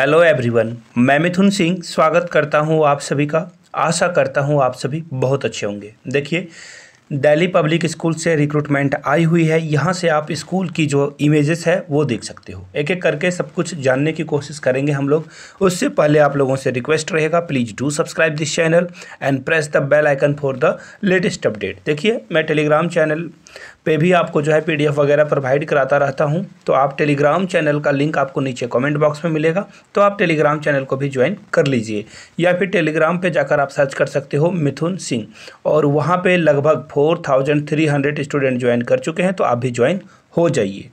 hello everyone मैं मिथुन सिंह स्वागत करता हूं आप सभी का आशा करता हूं आप सभी बहुत अच्छे होंगे देखिए दिल्ली पब्लिक स्कूल से रिक्रूटमेंट आई हुई है यहाँ से आप स्कूल की जो इमेजेस है वो देख सकते हो एक एक करके सब कुछ जानने की कोशिश करेंगे हम लोग उससे पहले आप लोगों से रिक्वेस्ट रहेगा please do subscribe this channel and press the bell icon for the latest update देखिए मैं टेलीग्राम चैनल पे भी आपको जो है पीडीएफ वगैरह प्रोवाइड कराता रहता हूँ तो आप टेलीग्राम चैनल का लिंक आपको नीचे कमेंट बॉक्स में मिलेगा तो आप टेलीग्राम चैनल को भी ज्वाइन कर लीजिए या फिर टेलीग्राम पे जाकर आप सर्च कर सकते हो मिथुन सिंह और वहाँ पे लगभग four thousand three hundred student join कर चुके हैं तो आप भी ज्वाइन हो जाइए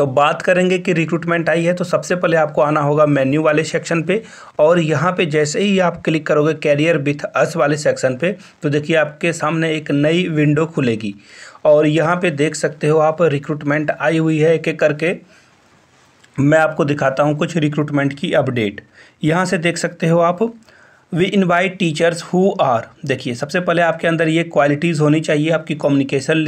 तो बात करेंगे कि रिक्रूटमेंट आई है तो सबसे पहले आपको आना होगा मेन्यू वाले सेक्शन पे और यहाँ पे जैसे ही आप क्लिक करोगे कैरियर विथ अस वाले सेक्शन पे तो देखिए आपके सामने एक नई विंडो खुलेगी और यहाँ पे देख सकते हो आप रिक्रूटमेंट आई हुई है एक एक करके मैं आपको दिखाता हूँ कुछ रिक्रूटमेंट की अपडेट यहाँ से देख सकते हो आप we invite teachers who are देखिए सबसे पहले आपके अंदर ये क्वालिटीज़ होनी चाहिए आपकी कम्युनिकेशन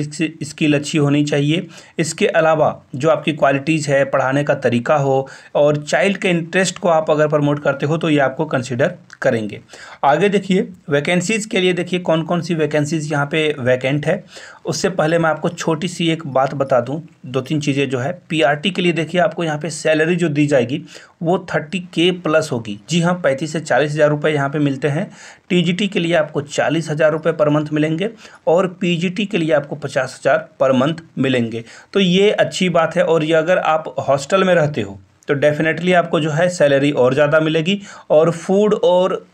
स्किल अच्छी होनी चाहिए इसके अलावा जो आपकी क्वालिटीज़ है पढ़ाने का तरीका हो और चाइल्ड के इंटरेस्ट को आप अगर प्रमोट करते हो तो ये आपको कंसिडर करेंगे आगे देखिए वैकेंसीज़ के लिए देखिए कौन कौन सी वैकेंसीज़ यहाँ पर वैकेंट है उससे पहले मैं आपको छोटी सी एक बात बता दूं दो तीन चीज़ें जो है पीआरटी के लिए देखिए आपको यहाँ पे सैलरी जो दी जाएगी वो थर्टी के प्लस होगी जी हाँ पैंतीस से चालीस हज़ार रुपये यहाँ पर मिलते हैं टीजीटी के लिए आपको चालीस हज़ार रुपये पर मंथ मिलेंगे और पीजीटी के लिए आपको पचास हज़ार पर मंथ मिलेंगे तो ये अच्छी बात है और ये अगर आप हॉस्टल में रहते हो तो डेफिनेटली आपको जो है सैलरी और ज़्यादा मिलेगी और फूड और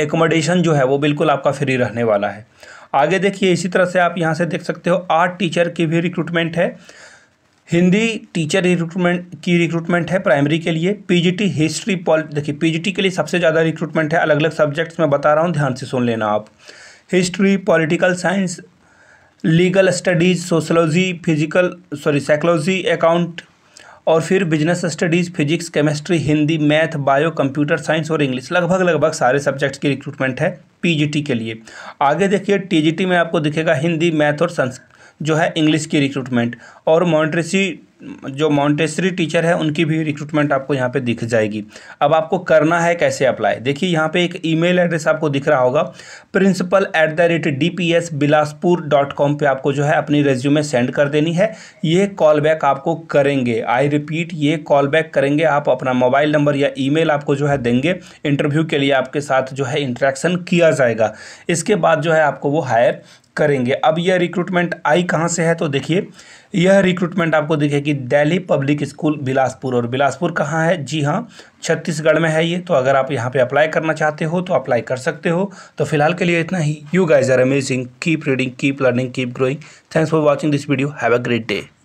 एकोमोडेशन जो है वो बिल्कुल आपका फ्री रहने वाला है आगे देखिए इसी तरह से आप यहाँ से देख सकते हो आर्ट टीचर की भी रिक्रूटमेंट है हिंदी टीचर रिक्रूटमेंट की रिक्रूटमेंट है प्राइमरी के लिए पीजीटी हिस्ट्री पॉल देखिए पीजीटी के लिए सबसे ज़्यादा रिक्रूटमेंट है अलग अलग सब्जेक्ट्स में बता रहा हूँ ध्यान से सुन लेना आप history political science legal studies sociology physical sorry psychology account और फिर business studies physics chemistry Hindi math bio computer science और इंग्लिश लगभग लगभग सारे सब्जेक्ट्स की रिक्रूटमेंट है पीजीटी के लिए आगे देखिए टीजीटी में आपको दिखेगा हिंदी मैथ और संस जो है इंग्लिश की रिक्रूटमेंट और मॉन्ट्रेसी जो मॉन्टेसरी टीचर है उनकी भी रिक्रूटमेंट आपको यहाँ पे दिख जाएगी अब आपको करना है कैसे अप्लाई देखिए यहाँ पे एक ईमेल एड्रेस आपको दिख रहा होगा principal at the rate D P S Bilaspur dot com पर आपको जो है अपनी रेज्यूमे सेंड कर देनी है ये कॉल बैक आपको करेंगे आई रिपीट ये कॉल बैक करेंगे आप अपना मोबाइल नंबर या ई आपको जो है देंगे इंटरव्यू के लिए आपके साथ जो है इंट्रैक्शन किया जाएगा इसके बाद जो है आपको वो हायर करेंगे अब यह रिक्रूटमेंट आई कहाँ से है तो देखिए यह रिक्रूटमेंट आपको देखिए कि दिल्ली पब्लिक स्कूल बिलासपुर और बिलासपुर कहाँ है जी हाँ छत्तीसगढ़ में है ये तो अगर आप यहाँ पे अप्लाई करना चाहते हो तो अप्लाई कर सकते हो तो फिलहाल के लिए इतना ही you guys are amazing keep reading keep learning keep growing thanks for watching this video have a great day